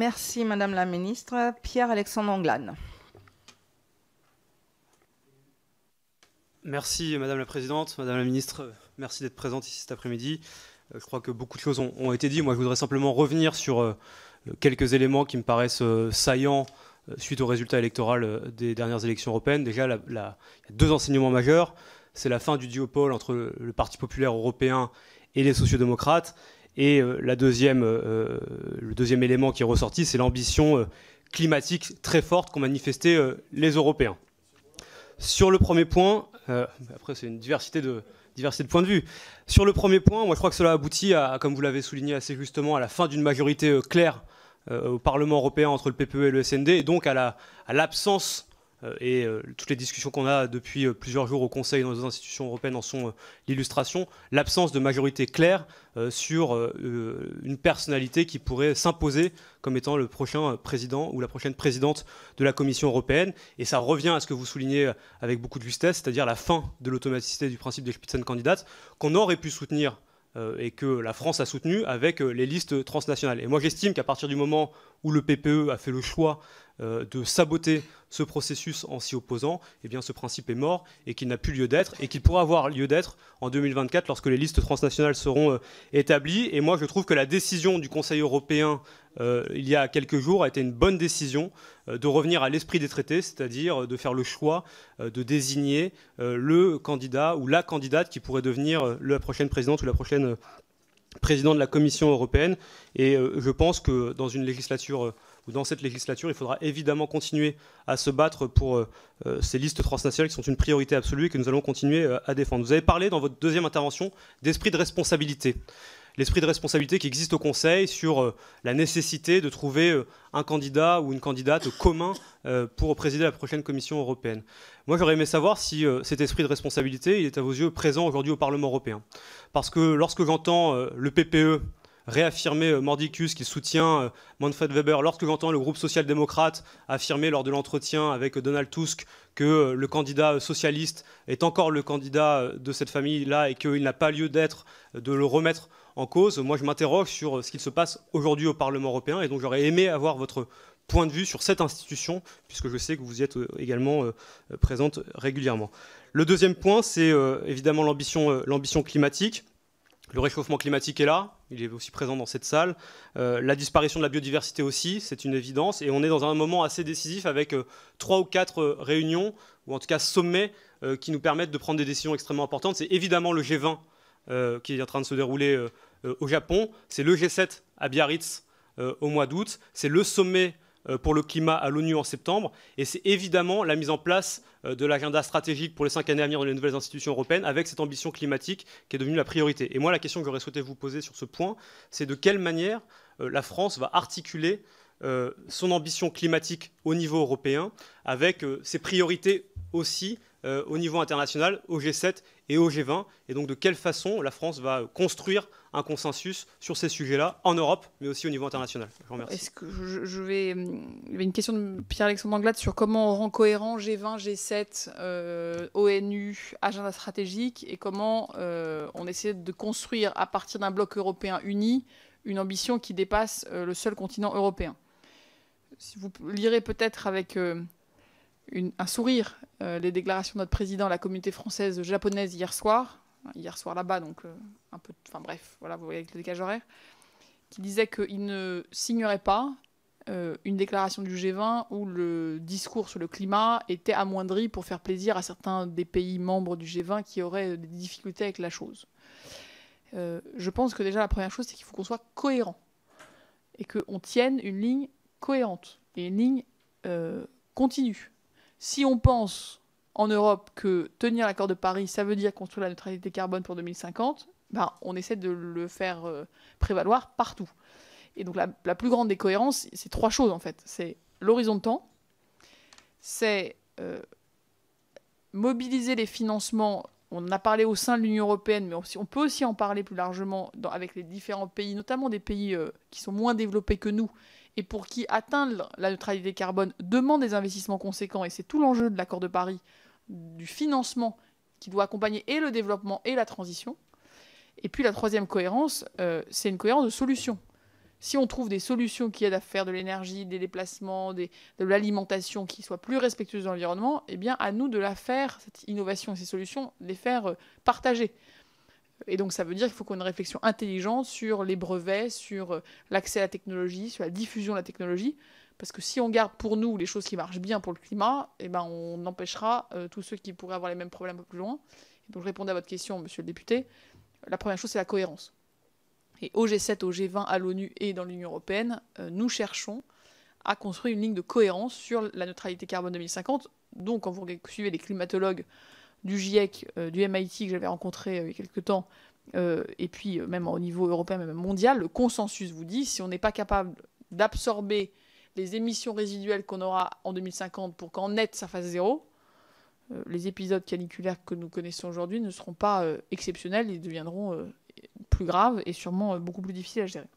Merci Madame la Ministre. Pierre-Alexandre Anglade. Merci Madame la Présidente, Madame la Ministre, merci d'être présente ici cet après-midi. Euh, je crois que beaucoup de choses ont, été dites. Moi, je voudrais simplement revenir sur euh, quelques éléments qui me paraissent euh, saillants suite aux résultats électoraux des dernières élections européennes. Déjà, il y a deux enseignements majeurs. C'est la fin du duopole entre le Parti populaire européen et les sociodémocrates. Et euh, la deuxième, euh, euh, le deuxième élément qui est ressorti, c'est l'ambition climatique très forte qu'ont manifesté les Européens. Sur le premier point, après c'est une diversité de, points de vue. Sur le premier point, moi je crois que cela aboutit à, comme vous l'avez souligné assez justement, à la fin d'une majorité claire au Parlement européen entre le PPE et le SND, et donc à l'absence euh, et euh, toutes les discussions qu'on a depuis euh, plusieurs jours au Conseil et dans les institutions européennes en sont l'illustration, l'absence de majorité claire sur une personnalité qui pourrait s'imposer comme étant le prochain président ou la prochaine présidente de la Commission européenne. Et ça revient à ce que vous soulignez avec beaucoup de justesse, c'est-à-dire la fin de l'automaticité du principe des Spitzenkandidaten, qu'on aurait pu soutenir et que la France a soutenu avec les listes transnationales. Et moi j'estime qu'à partir du moment où le PPE a fait le choix euh, de saboter ce processus en s'y opposant, eh bien ce principe est mort et qu'il n'a plus lieu d'être et qu'il pourra avoir lieu d'être en 2024 lorsque les listes transnationales seront euh, établies. Et moi, je trouve que la décision du Conseil européen euh, il y a quelques jours a été une bonne décision de revenir à l'esprit des traités, c'est-à-dire de faire le choix de désigner le candidat ou la candidate qui pourrait devenir la prochaine présidente ou la prochaine présidente de la Commission européenne. Et je pense que dans une législature dans cette législature, il faudra évidemment continuer à se battre pour euh, euh, ces listes transnationales qui sont une priorité absolue et que nous allons continuer euh, à défendre. Vous avez parlé dans votre deuxième intervention d'esprit de responsabilité. L'esprit de responsabilité qui existe au Conseil sur la nécessité de trouver un candidat ou une candidate commun pour présider la prochaine Commission européenne. Moi, j'aurais aimé savoir si cet esprit de responsabilité, il est à vos yeux présent aujourd'hui au Parlement européen. Parce que lorsque j'entends le PPE réaffirmer euh, Mordicus qui soutient euh, Manfred Weber, lorsque j'entends le groupe social-démocrate affirmer lors de l'entretien avec euh, Donald Tusk que le candidat socialiste est encore le candidat de cette famille-là et qu'il n'a pas lieu d'être de le remettre en cause, moi je m'interroge sur ce qu'il se passe aujourd'hui au Parlement européen et donc j'aurais aimé avoir votre point de vue sur cette institution, puisque je sais que vous y êtes également présente régulièrement. Le deuxième point, c'est évidemment l'ambition climatique. Le réchauffement climatique est là, il est aussi présent dans cette salle. Euh, la disparition de la biodiversité aussi, c'est une évidence. Et on est dans un moment assez décisif avec euh, trois ou quatre euh, réunions, ou en tout cas sommets, qui nous permettent de prendre des décisions extrêmement importantes. C'est évidemment le G20 qui est en train de se dérouler au Japon. C'est le G7 à Biarritz au mois d'août. C'est le sommet euh, pour le climat à l'ONU en septembre. Et c'est évidemment la mise en place euh, de l'agenda stratégique pour les cinq années à venir dans les nouvelles institutions européennes avec cette ambition climatique qui est devenue la priorité. Et moi, la question que j'aurais souhaité vous poser sur ce point, c'est de quelle manière euh, la France va articuler son ambition climatique au niveau européen avec ses priorités aussi euh, au niveau international, au G7 et au G20, et donc de quelle façon la France va construire un consensus sur ces sujets-là en Europe, mais aussi au niveau international. Je vous remercie. vais... Il y avait une question de Pierre-Alexandre Anglade sur comment on rend cohérent G20, G7, ONU, agenda stratégique, et comment euh, on essaie de construire à partir d'un bloc européen uni une ambition qui dépasse euh, le seul continent européen. Si vous lirez peut-être avec un sourire euh, les déclarations de notre président à la communauté française japonaise hier soir, hein, hier soir là-bas, donc euh, un peu, enfin bref, voilà, vous voyez avec le décalage horaire, qui disait qu'il ne signerait pas euh, une déclaration du G20 où le discours sur le climat était amoindri pour faire plaisir à certains des pays membres du G20 qui auraient des difficultés avec la chose. je pense que déjà la première chose, c'est qu'il faut qu'on soit cohérent et qu'on tienne une ligne cohérente et une ligne continue si on pense en Europe que tenir l'accord de Paris, ça veut dire construire la neutralité carbone pour 2050, ben, on essaie de le faire euh, prévaloir partout. Et donc la, plus grande des cohérences, c'est trois choses en fait. C'est l'horizon de temps, c'est euh, mobiliser les financements. On en a parlé au sein de l'Union européenne, mais on, peut aussi en parler plus largement avec les différents pays, notamment des pays euh, qui sont moins développés que nous et pour qui atteindre la neutralité carbone demande des investissements conséquents, et c'est tout l'enjeu de l'accord de Paris, du financement qui doit accompagner et le développement et la transition. Et puis la troisième cohérence, euh, c'est une cohérence de solutions. Si on trouve des solutions qui aident à faire de l'énergie, des déplacements, de l'alimentation qui soient plus respectueuses de l'environnement, eh bien à nous de la faire, cette innovation et ces solutions, les faire euh, partager. Et donc ça veut dire qu'il faut qu'on ait une réflexion intelligente sur les brevets, sur euh, l'accès à la technologie, sur la diffusion de la technologie. Parce que si on garde pour nous les choses qui marchent bien pour le climat, eh ben on empêchera euh, tous ceux qui pourraient avoir les mêmes problèmes plus loin. donc je répondais à votre question, monsieur le député. La première chose, c'est la cohérence. Et au G7, au G20, à l'ONU et dans l'Union européenne, euh, nous cherchons à construire une ligne de cohérence sur la neutralité carbone 2050. Donc quand vous suivez les climatologues du GIEC, euh, du MIT que j'avais rencontré euh, il y a quelques temps, euh, et puis même au niveau européen, même mondial, le consensus vous dit, si on n'est pas capable d'absorber les émissions résiduelles qu'on aura en 2050 pour qu'en net ça fasse zéro, les épisodes caniculaires que nous connaissons aujourd'hui ne seront pas exceptionnels, ils deviendront plus graves et sûrement beaucoup plus difficiles à gérer.